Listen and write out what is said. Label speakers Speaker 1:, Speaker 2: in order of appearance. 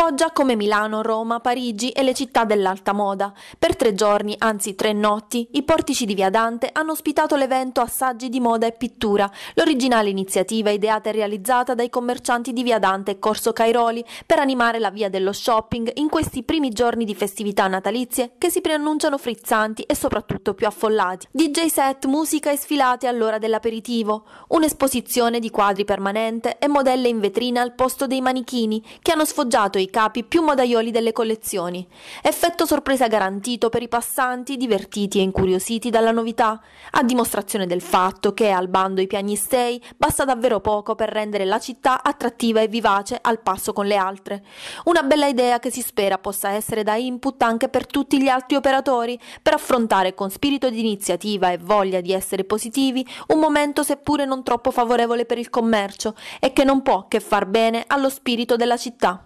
Speaker 1: Foggia come Milano, Roma, Parigi e le città dell'alta moda. Per tre giorni, anzi tre notti, i portici di Via Dante hanno ospitato l'evento Assaggi di moda e pittura, l'originale iniziativa ideata e realizzata dai commercianti di Via Dante e Corso Cairoli per animare la via dello shopping in questi primi giorni di festività natalizie che si preannunciano frizzanti e soprattutto più affollati. DJ set, musica e sfilate all'ora dell'aperitivo, un'esposizione di quadri permanente e modelle in vetrina al posto dei manichini che hanno sfoggiato i i capi più modaioli delle collezioni. Effetto sorpresa garantito per i passanti divertiti e incuriositi dalla novità, a dimostrazione del fatto che al bando i piagnistei basta davvero poco per rendere la città attrattiva e vivace al passo con le altre. Una bella idea che si spera possa essere da input anche per tutti gli altri operatori per affrontare con spirito di iniziativa e voglia di essere positivi un momento seppure non troppo favorevole per il commercio e che non può che far bene allo spirito della città.